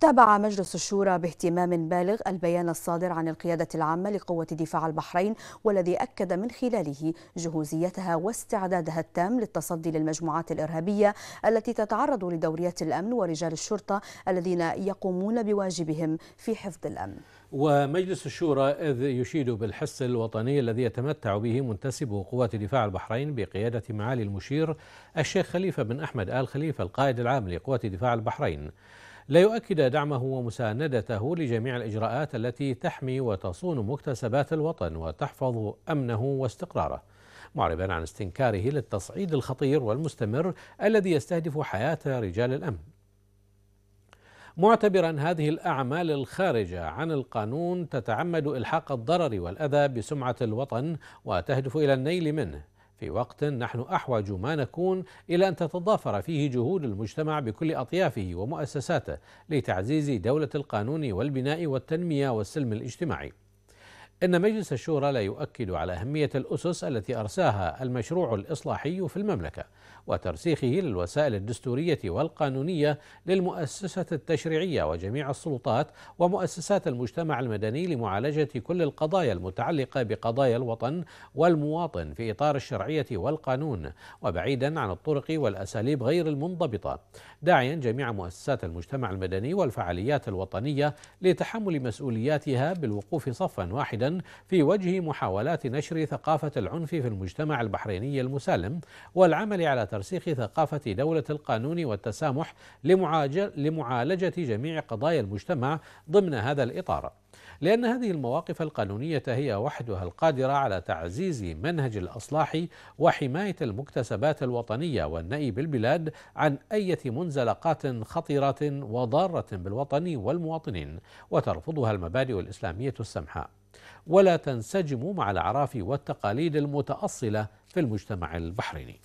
تابع مجلس الشورى باهتمام بالغ البيان الصادر عن القيادة العامة لقوة دفاع البحرين والذي أكد من خلاله جهوزيتها واستعدادها التام للتصدي للمجموعات الإرهابية التي تتعرض لدوريات الأمن ورجال الشرطة الذين يقومون بواجبهم في حفظ الأمن ومجلس الشورى إذ يشيد بالحس الوطني الذي يتمتع به منتسب قوات دفاع البحرين بقيادة معالي المشير الشيخ خليفة بن أحمد آل خليفة القائد العام لقوات دفاع البحرين ليؤكد دعمه ومساندته لجميع الإجراءات التي تحمي وتصون مكتسبات الوطن وتحفظ أمنه واستقراره معربا عن استنكاره للتصعيد الخطير والمستمر الذي يستهدف حياة رجال الأمن معتبرا هذه الأعمال الخارجة عن القانون تتعمد إلحاق الضرر والأذى بسمعة الوطن وتهدف إلى النيل منه في وقت نحن احوج ما نكون الى ان تتضافر فيه جهود المجتمع بكل اطيافه ومؤسساته لتعزيز دوله القانون والبناء والتنميه والسلم الاجتماعي إن مجلس الشورى لا يؤكد على أهمية الأسس التي أرساها المشروع الإصلاحي في المملكة وترسيخه للوسائل الدستورية والقانونية للمؤسسة التشريعية وجميع السلطات ومؤسسات المجتمع المدني لمعالجة كل القضايا المتعلقة بقضايا الوطن والمواطن في إطار الشرعية والقانون وبعيدا عن الطرق والأساليب غير المنضبطة داعيا جميع مؤسسات المجتمع المدني والفعاليات الوطنية لتحمل مسؤولياتها بالوقوف صفا واحدا في وجه محاولات نشر ثقافة العنف في المجتمع البحريني المسالم والعمل على ترسيخ ثقافة دولة القانون والتسامح لمعالجة جميع قضايا المجتمع ضمن هذا الإطار لأن هذه المواقف القانونية هي وحدها القادرة على تعزيز منهج الأصلاح وحماية المكتسبات الوطنية والنأي بالبلاد عن أي منزلقات خطيرة وضارة بالوطن والمواطنين وترفضها المبادئ الإسلامية السمحاء ولا تنسجم مع الأعراف والتقاليد المتأصلة في المجتمع البحريني